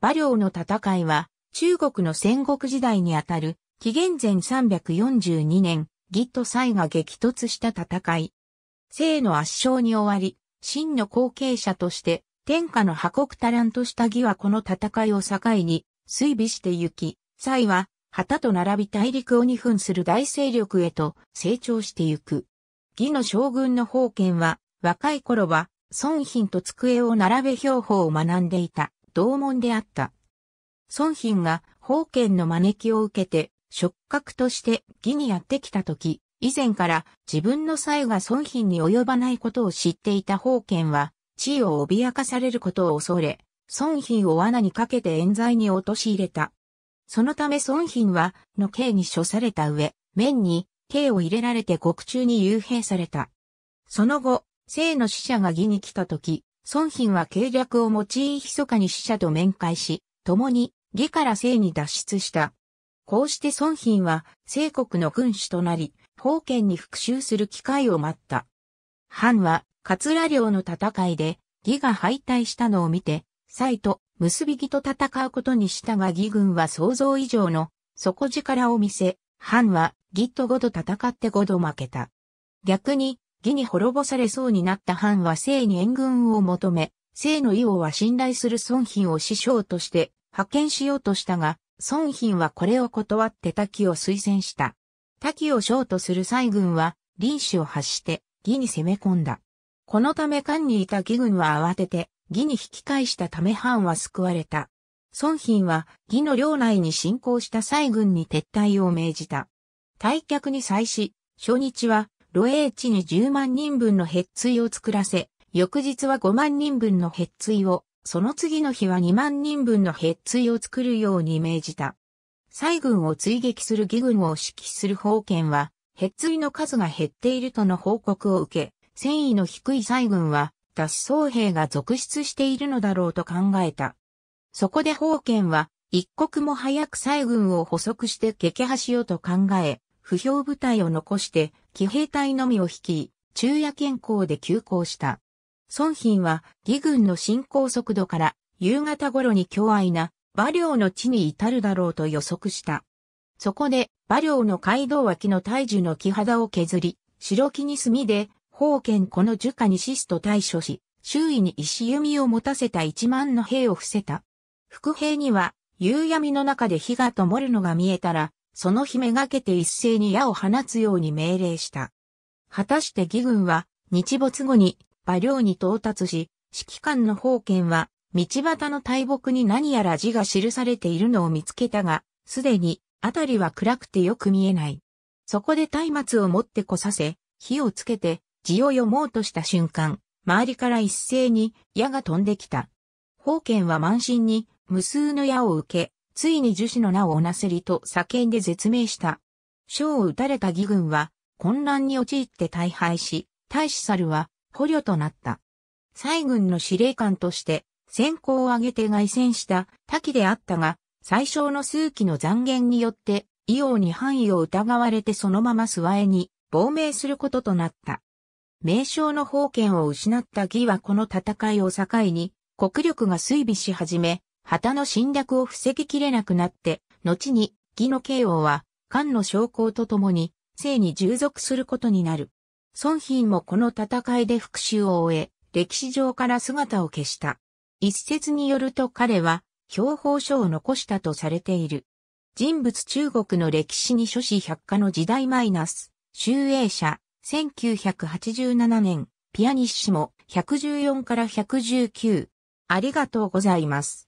馬領の戦いは、中国の戦国時代にあたる、紀元前342年、義と蔡が激突した戦い。生の圧勝に終わり、真の後継者として、天下の破国タランとした義はこの戦いを境に、水尾して行き、蔡は、旗と並び大陸を二分する大勢力へと成長してゆく。義の将軍の宝剣は、若い頃は、孫賓と机を並べ標法を学んでいた。同門であった。孫賓が封建の招きを受けて、触覚として義にやってきたとき、以前から自分の才が孫賓に及ばないことを知っていた封建は、地位を脅かされることを恐れ、孫賓を罠にかけて冤罪に陥れた。そのため孫賓は、の刑に処された上、面に刑を入れられて獄中に幽閉された。その後、生の死者が義に来た時、孫賓は計略を用い密かに死者と面会し、共に義から生に脱出した。こうして孫賓は、西国の君主となり、封建に復讐する機会を待った。藩は、桂領の戦いで、義が敗退したのを見て、蔡と結び義と戦うことにしたが義軍は想像以上の底力を見せ、藩は義と五度戦って五度負けた。逆に、義に滅ぼされそうになった藩は生に援軍を求め、生の伊王は信頼する孫賓を師匠として派遣しようとしたが、孫賓はこれを断って滝を推薦した。滝を将とする西軍は、臨死を発して、義に攻め込んだ。このため官にいた義軍は慌てて、義に引き返したため藩は救われた。孫賓は、義の領内に侵攻した西軍に撤退を命じた。退却に際し、初日は、露英地に10万人分のヘイを作らせ、翌日は5万人分のヘイを、その次の日は2万人分のヘイを作るように命じた。西軍を追撃する義軍を指揮する封権は、ヘイの数が減っているとの報告を受け、戦意の低い西軍は、脱走兵が続出しているのだろうと考えた。そこで封権は、一刻も早く西軍を捕捉して撃破しようと考え、不評部隊を残して、騎兵隊のみを率い、昼夜健康で急行した。孫賓は義軍の進行速度から夕方頃に凶愛な馬領の地に至るだろうと予測した。そこで馬領の街道脇の大樹の木肌を削り、白木に墨で、宝剣この樹下にシスと対処し、周囲に石弓を持たせた一万の兵を伏せた。副兵には、夕闇の中で火が灯るのが見えたら、その日めがけて一斉に矢を放つように命令した。果たして義軍は日没後に馬領に到達し、指揮官の宝剣は道端の大木に何やら字が記されているのを見つけたが、すでにあたりは暗くてよく見えない。そこで松明を持ってこさせ、火をつけて字を読もうとした瞬間、周りから一斉に矢が飛んできた。宝剣は満身に無数の矢を受け、ついに樹脂の名をおなせりと叫んで絶命した。章を撃たれた義軍は混乱に陥って大敗し、大使猿は捕虜となった。西軍の司令官として先行を挙げて外戦した滝であったが、最小の数機の残言によって、異様に範囲を疑われてそのまま諏訪へに亡命することとなった。名称の封建を失った義はこの戦いを境に、国力が衰微し始め、旗の侵略を防ぎきれなくなって、後に義の慶応は、漢の将校と共に、生に従属することになる。孫賓もこの戦いで復讐を終え、歴史上から姿を消した。一説によると彼は、標報書を残したとされている。人物中国の歴史に諸子百科の時代マイナス、集英社、1987年、ピアニッシモ、114から119。ありがとうございます。